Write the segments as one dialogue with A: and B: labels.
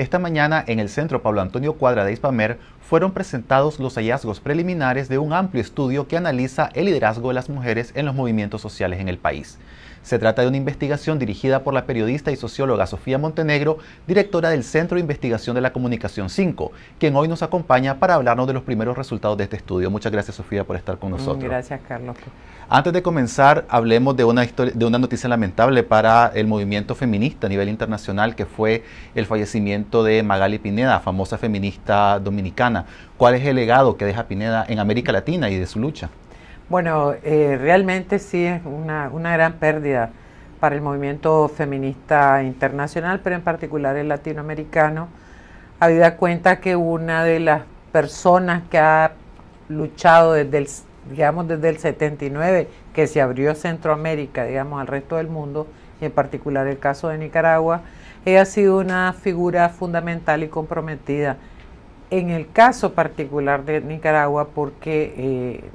A: Esta mañana en el Centro Pablo Antonio Cuadra de Ispamer fueron presentados los hallazgos preliminares de un amplio estudio que analiza el liderazgo de las mujeres en los movimientos sociales en el país. Se trata de una investigación dirigida por la periodista y socióloga Sofía Montenegro, directora del Centro de Investigación de la Comunicación 5, quien hoy nos acompaña para hablarnos de los primeros resultados de este estudio. Muchas gracias, Sofía, por estar con nosotros. Gracias, Carlos. Antes de comenzar, hablemos de una, de una noticia lamentable para el movimiento feminista a nivel internacional, que fue el fallecimiento de Magali Pineda, famosa feminista dominicana. ¿Cuál es el legado que deja Pineda en América Latina y de su lucha?
B: Bueno, eh, realmente sí es una, gran pérdida para el movimiento feminista internacional, pero en particular el latinoamericano, habida cuenta que una de las personas que ha luchado desde el, digamos, desde el 79, que se abrió Centroamérica, digamos, al resto del mundo, y en particular el caso de Nicaragua, ella ha sido una figura fundamental y comprometida. En el caso particular de Nicaragua, porque eh,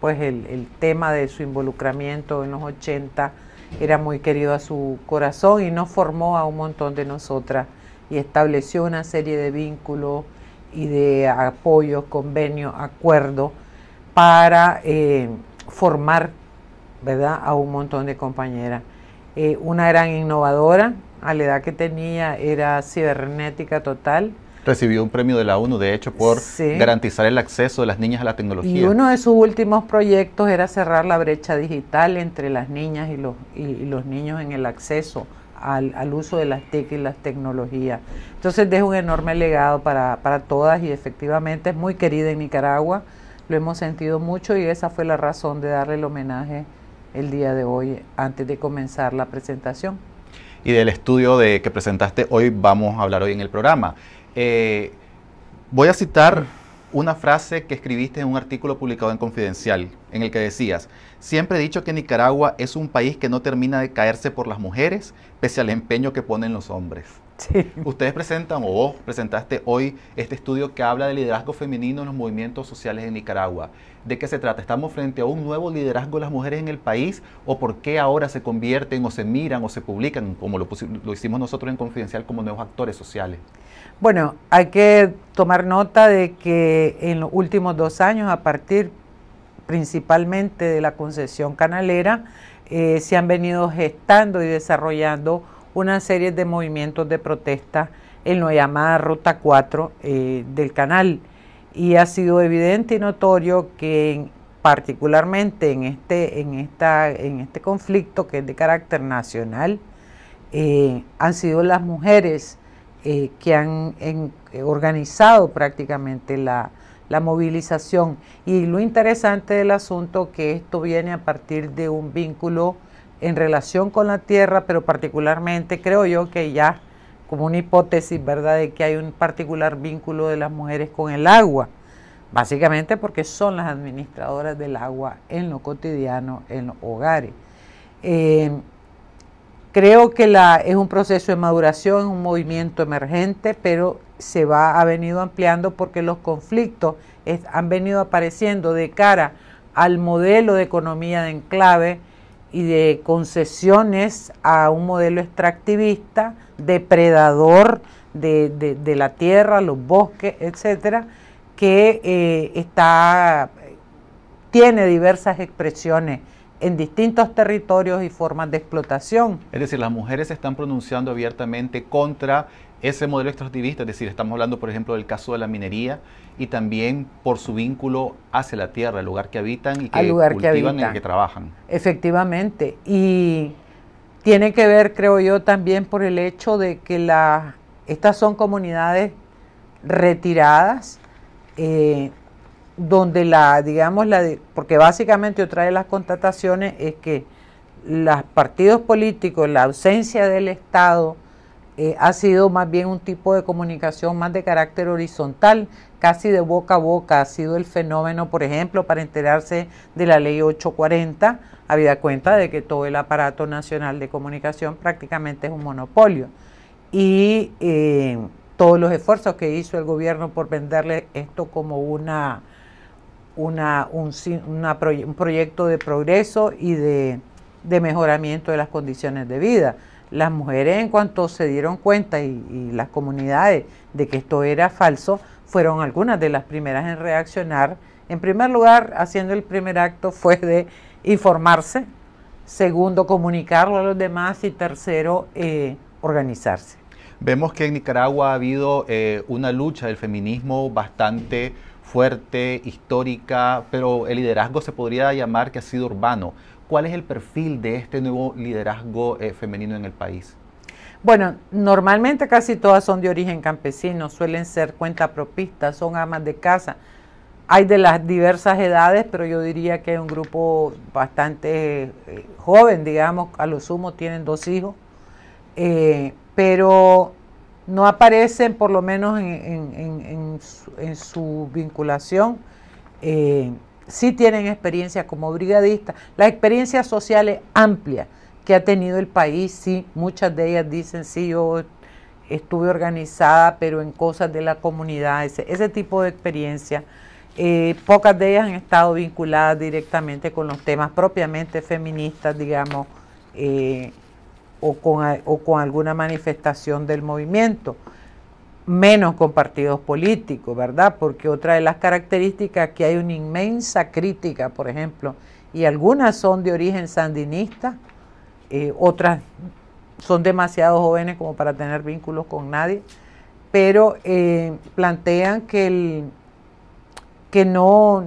B: pues el, el, tema de su involucramiento en los 80 era muy querido a su corazón y nos formó a un montón de nosotras y estableció una serie de vínculos y de apoyos, convenios, acuerdos para eh, formar ¿verdad? a un montón de compañeras. Eh, una gran innovadora, a la edad que tenía era cibernética total,
A: recibió un premio de la ONU, de hecho, por garantizar el acceso de las niñas a la tecnología. Y uno
B: de sus últimos proyectos era cerrar la brecha digital entre las niñas y los, y, los niños en el acceso al, uso de las TIC y las tecnologías. Entonces deja un enorme legado para, para todas y efectivamente es muy querida en Nicaragua, lo hemos sentido mucho y esa fue la razón de darle el homenaje el día de hoy antes de comenzar la presentación.
A: Y del estudio de que presentaste hoy vamos a hablar hoy en el programa. Eh, voy a citar una frase que escribiste en un artículo publicado en Confidencial, en el que decías, siempre he dicho que Nicaragua es un país que no termina de caerse por las mujeres, pese al empeño que ponen los hombres. Ustedes presentan, o vos presentaste hoy, este estudio que habla de liderazgo femenino en los movimientos sociales en Nicaragua. ¿De qué se trata? ¿Estamos frente a un nuevo liderazgo de las mujeres en el país? ¿O por qué ahora se convierten o se miran o se publican, como lo, hicimos nosotros en Confidencial, como nuevos actores sociales?
B: Bueno, hay que tomar nota de que en los últimos dos años, a partir principalmente de la concesión canalera, eh, se han venido gestando y desarrollando una serie de movimientos de protesta en lo llamada Ruta 4 eh, del canal. Y ha sido evidente y notorio que particularmente en este, en, esta, en este conflicto que es de carácter nacional, eh, han sido las mujeres eh, que han organizado prácticamente la, la movilización. Y lo interesante del asunto que esto viene a partir de un vínculo en relación con la Tierra, pero particularmente creo yo que ya como una hipótesis, ¿verdad?, de que hay un particular vínculo de las mujeres con el agua, básicamente porque son las administradoras del agua en lo cotidiano, en los hogares. Eh, creo que la, es un proceso de maduración, un movimiento emergente, pero se va, ha venido ampliando porque los conflictos han venido apareciendo de cara al modelo de economía de enclave, y de concesiones a un modelo extractivista, depredador de, la tierra, los bosques, etcétera, que eh, está, tiene diversas expresiones en distintos territorios y formas
A: de explotación. Es decir, las mujeres se están pronunciando abiertamente contra ese modelo extractivista, es decir, estamos hablando por ejemplo del caso de la minería y también por su vínculo hacia la tierra, el lugar que habitan y que lugar cultivan que y el que trabajan.
B: Efectivamente, y tiene que ver, creo yo, también por el hecho de que la, estas son comunidades retiradas, eh, donde la, digamos, la, porque básicamente otra de las constataciones es que los partidos políticos, la ausencia del Estado, eh, ha sido más bien un tipo de comunicación más de carácter horizontal, casi de boca a boca. Ha sido el fenómeno, por ejemplo, para enterarse de la ley 840, habida cuenta de que todo el aparato nacional de comunicación prácticamente es un monopolio. Y eh, todos los esfuerzos que hizo el gobierno por venderle esto como una, un, proyecto de progreso y de mejoramiento de las condiciones de vida las mujeres en cuanto se dieron cuenta y, las comunidades de que esto era falso, fueron algunas de las primeras en reaccionar. En primer lugar, haciendo el primer acto fue de informarse, segundo, comunicarlo
A: a los demás y tercero, eh, organizarse. Vemos que en Nicaragua ha habido eh, una lucha del feminismo bastante fuerte, histórica, pero el liderazgo se podría llamar que ha sido urbano. ¿Cuál es el perfil de este nuevo liderazgo eh, femenino en el país?
B: Bueno, normalmente casi todas son de origen campesino, suelen ser cuentapropistas, son amas de casa. Hay de las diversas edades, pero yo diría que es un grupo bastante eh, joven, digamos, a lo sumo tienen dos hijos, eh, pero no aparecen por lo menos en, su, vinculación sí tienen experiencia como brigadistas, las experiencias sociales amplia, que ha tenido el país, sí, muchas de ellas dicen, sí, yo estuve organizada, pero en cosas de la comunidad, ese, tipo de experiencia. Eh, pocas de ellas han estado vinculadas directamente con los temas propiamente feministas, digamos, eh, o con alguna manifestación del movimiento menos con partidos políticos, ¿verdad? Porque otra de las características que hay una inmensa crítica, por ejemplo, y algunas son de origen sandinista, eh, otras son demasiado jóvenes como para tener vínculos con nadie, pero eh, plantean que, el, que no,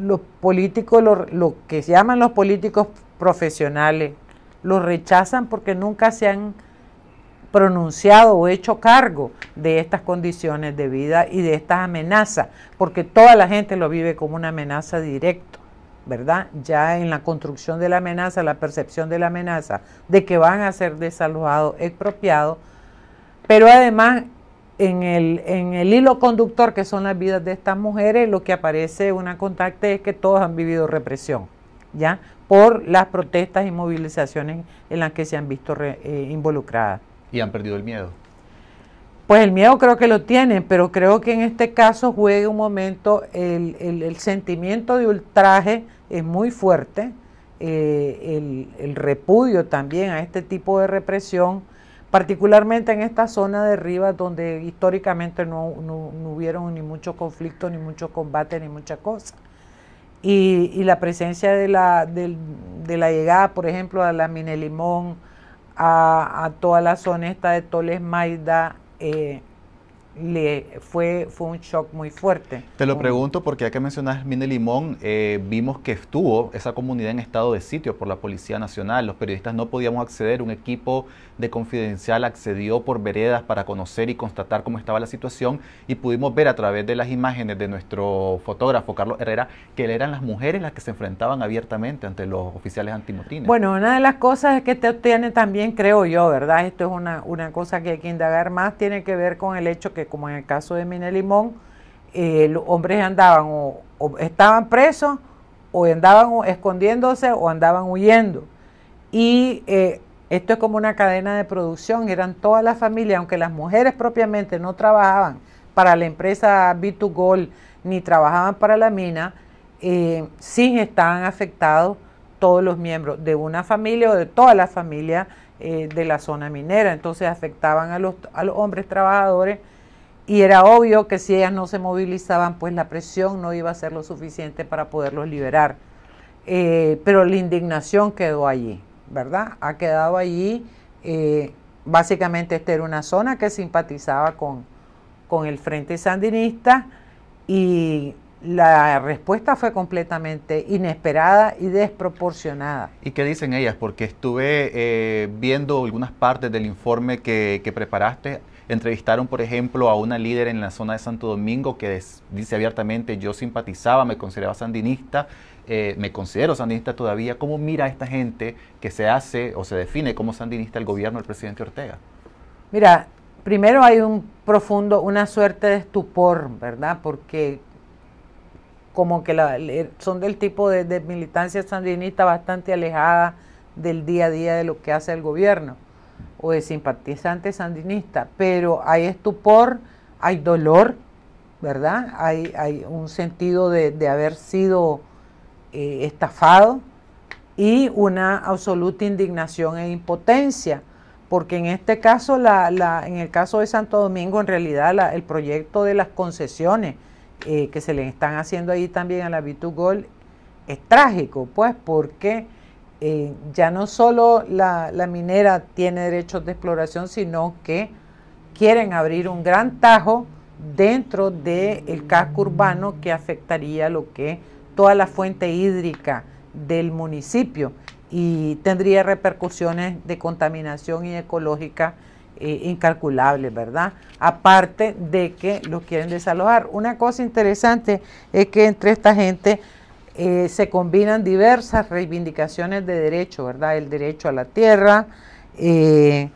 B: los políticos, lo, lo que se llaman los políticos profesionales, los rechazan porque nunca se han pronunciado o hecho cargo de estas condiciones de vida y de estas amenazas, porque toda la gente lo vive como una amenaza directa, ¿verdad? Ya en la construcción de la amenaza, la percepción de la amenaza, de que van a ser desalojados, expropiados, pero además en el, en el hilo conductor que son las vidas de estas mujeres, lo que aparece una contacta es que todos han vivido represión, ¿ya? Por las protestas y movilizaciones en las que se han visto eh, involucradas
A: y han perdido el miedo.
B: Pues el miedo creo que lo tienen, pero creo que en este caso juega un momento, el, sentimiento de ultraje es muy fuerte, eh, el, repudio también a este tipo de represión, particularmente en esta zona de Rivas donde históricamente no, no, hubieron ni mucho conflicto, ni mucho combate, ni mucha cosa. Y, la presencia de la, de la llegada, por ejemplo, a la Minelimón, a, toda la zona esta de Toles Maida, eh, le fue, fue un shock muy fuerte. Te lo
A: pregunto porque hay que mencionar Mine Limón, eh, vimos que estuvo esa comunidad en estado de sitio por la Policía Nacional, los periodistas no podíamos acceder, un equipo de Confidencial accedió por veredas para conocer y constatar cómo estaba la situación y pudimos ver a través de las imágenes de nuestro fotógrafo Carlos Herrera que eran las mujeres las que se enfrentaban abiertamente ante los oficiales antimotines.
B: Bueno, una de las cosas que te tiene también, creo yo, ¿verdad? Esto es una cosa que hay que indagar más, tiene que ver con el hecho que como en el caso de Mina Limón, eh, los hombres andaban o, estaban presos o andaban escondiéndose o andaban huyendo. Y eh, esto es como una cadena de producción, eran todas las familias, aunque las mujeres propiamente no trabajaban para la empresa B2Gold ni trabajaban para la mina, eh, sí estaban afectados todos los miembros de una familia o de toda la familia de la zona minera. Entonces afectaban a los hombres trabajadores y era obvio que si ellas no se movilizaban, pues la presión no iba a ser lo suficiente para poderlos liberar. Eh, pero la indignación quedó allí, ¿verdad? Ha quedado allí. Eh, básicamente esta era una zona que simpatizaba con, con el Frente Sandinista y la respuesta fue completamente inesperada y desproporcionada.
A: ¿Y qué dicen ellas? Porque estuve eh, viendo algunas partes del informe que, que preparaste. Entrevistaron, por ejemplo, a una líder en la zona de Santo Domingo que dice abiertamente, yo simpatizaba, me consideraba sandinista, eh, me considero sandinista todavía. ¿Cómo mira esta gente que se hace o se define como sandinista el gobierno del presidente Ortega?
B: Mira, primero hay un profundo, una suerte de estupor, ¿verdad? Porque como que son del tipo de militancia sandinista bastante alejada del día a día de lo que hace el gobierno o de simpatizante sandinista, pero hay estupor, hay dolor, ¿verdad? Hay, un sentido de, haber sido eh, estafado y una absoluta indignación e impotencia, porque en este caso, la, en el caso de Santo Domingo, en realidad el proyecto de las concesiones eh, que se le están haciendo ahí también a la B2GOL es trágico, pues porque eh, ya no solo la, minera tiene derechos de exploración, sino que quieren abrir un gran tajo dentro del casco urbano que afectaría lo que toda la fuente hídrica del municipio y tendría repercusiones de contaminación y ecológica eh, incalculables, ¿verdad? Aparte de que los quieren desalojar. Una cosa interesante es que entre esta gente eh, se combinan diversas reivindicaciones de derecho, ¿verdad? El derecho a la tierra, eh,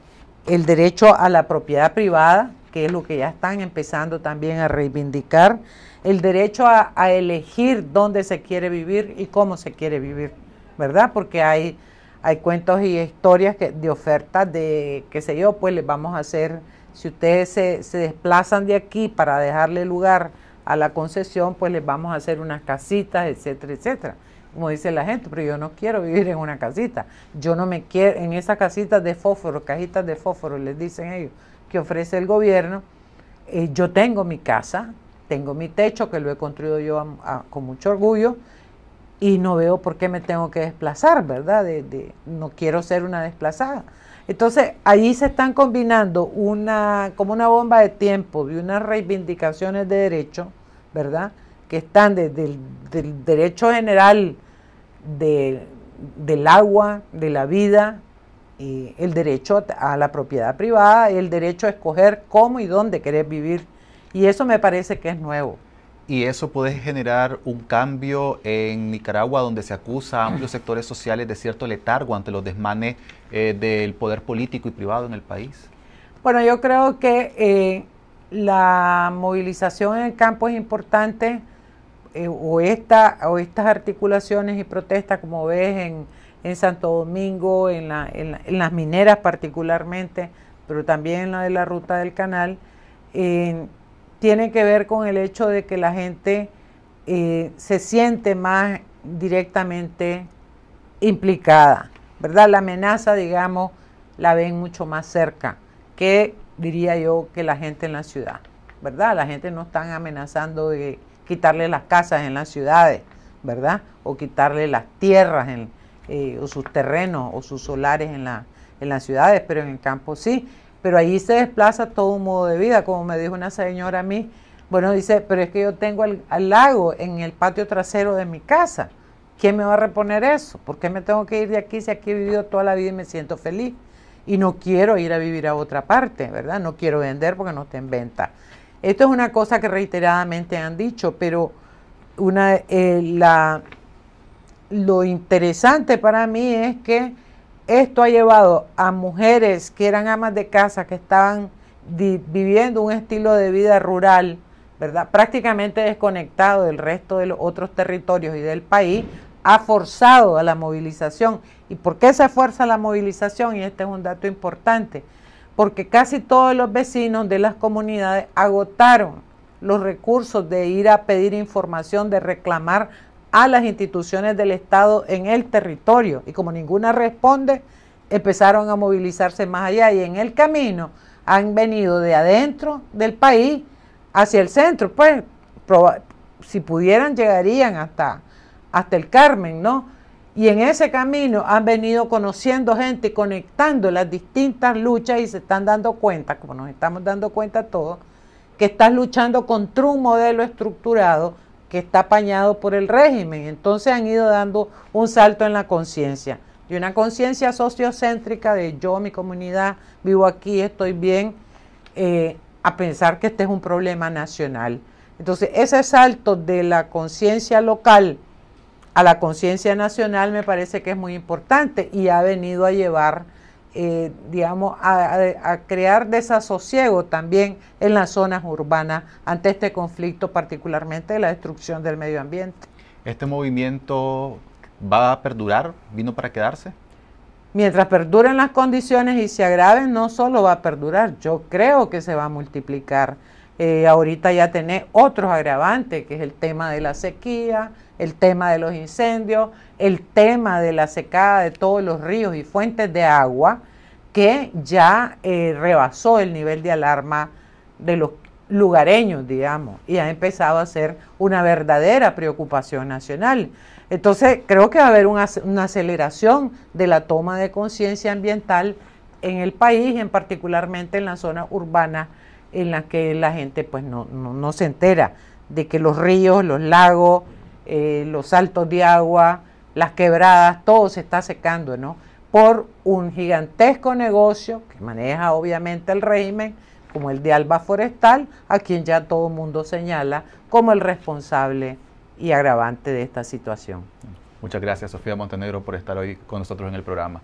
B: el derecho a la propiedad privada, que es lo que ya están empezando también a reivindicar, el derecho a, elegir dónde se quiere vivir y cómo se quiere vivir, ¿verdad? Porque hay, cuentos y historias de ofertas de, qué sé yo, pues les vamos a hacer, si ustedes se, se desplazan de aquí para dejarle lugar a la concesión, pues les vamos a hacer unas casitas, etcétera, etcétera. Como dice la gente, pero yo no quiero vivir en una casita. Yo no me quiero, en esas casitas de fósforo, cajitas de fósforo, les dicen ellos, que ofrece el gobierno. Eh, yo tengo mi casa, tengo mi techo, que lo he construido yo con mucho orgullo, y no veo por qué me tengo que desplazar, ¿verdad? De, de, no quiero ser una desplazada. Entonces, ahí se están combinando una, como una bomba de tiempo de unas reivindicaciones de derecho, ¿verdad? Que están desde el del derecho general del agua, de la vida, el derecho a la propiedad privada, el derecho a escoger cómo y dónde querés vivir. Y eso me parece que es nuevo
A: y eso puede generar un cambio en Nicaragua donde se acusa a amplios sectores sociales de cierto letargo ante los desmanes eh, del poder político y privado en el país?
B: Bueno, yo creo que eh, la movilización en el campo es importante eh, o, esta, o estas articulaciones y protestas como ves en, Santo Domingo, en, las mineras particularmente, pero también en la de la ruta del canal tiene que ver con el hecho de que la gente eh, se siente más directamente implicada, ¿verdad? La amenaza, digamos, la ven mucho más cerca que, diría yo, que la gente en la ciudad, ¿verdad? La gente no está amenazando de quitarle las casas en las ciudades, ¿verdad? O quitarle las tierras en, eh, o sus terrenos o sus solares en, la, en las ciudades, pero en el campo sí. Pero ahí se desplaza todo un modo de vida, como me dijo una señora a mí. Bueno, dice, pero es que yo tengo al, lago en el patio trasero de mi casa. ¿Quién me va a reponer eso? ¿Por qué me tengo que ir de aquí si aquí he vivido toda la vida y me siento feliz? Y no quiero ir a vivir a otra parte, ¿verdad? No quiero vender porque no está en venta. Esto es una cosa que reiteradamente han dicho, pero una, eh, la, lo interesante para mí es que esto ha llevado a mujeres que eran amas de casa, que estaban viviendo un estilo de vida rural, ¿verdad? prácticamente desconectado del resto de los otros territorios y del país, ha forzado a la movilización. ¿Y por qué se fuerza la movilización? Y este es un dato importante, porque casi todos los vecinos de las comunidades agotaron los recursos de ir a pedir información, de reclamar a las instituciones del Estado en el territorio. Y como ninguna responde, empezaron a movilizarse más allá y en el camino han venido de adentro del país hacia el centro. Pues si pudieran llegarían hasta, hasta el Carmen, ¿no? Y en ese camino han venido conociendo gente, conectando las distintas luchas y se están dando cuenta, como nos estamos dando cuenta todos, que estás luchando contra un modelo estructurado que está apañado por el régimen. Entonces han ido dando un salto en la conciencia. Y una conciencia sociocéntrica de yo, mi comunidad, vivo aquí, estoy bien, eh, a pensar que este es un problema nacional. Entonces, ese salto de la conciencia local a la conciencia nacional me parece que es muy importante y ha venido a llevar eh, digamos, a, crear desasosiego también en las zonas urbanas ante este conflicto, particularmente de la destrucción del medio ambiente.
A: ¿Este movimiento va a perdurar? ¿Vino para quedarse?
B: Mientras perduren las condiciones y se agraven, no solo va a perdurar, yo creo que se va a multiplicar. Eh, ahorita ya tenés otros agravantes, que es el tema de la sequía, el tema de los incendios, el tema de la secada de todos los ríos y fuentes de agua, que ya eh, rebasó el nivel de alarma de los lugareños, digamos, y ha empezado a ser una verdadera preocupación nacional. Entonces, creo que va a haber una, aceleración de la toma de conciencia ambiental en el país, en particularmente en la zona urbana, en la que la gente pues no se entera de que los ríos, los lagos, eh, los saltos de agua, las quebradas, todo se está secando, ¿no? Por un gigantesco negocio que maneja obviamente el régimen, como el de Alba Forestal, a quien ya todo el mundo señala como el responsable
A: y agravante de esta situación. Muchas gracias, Sofía Montenegro, por estar hoy con nosotros en el programa.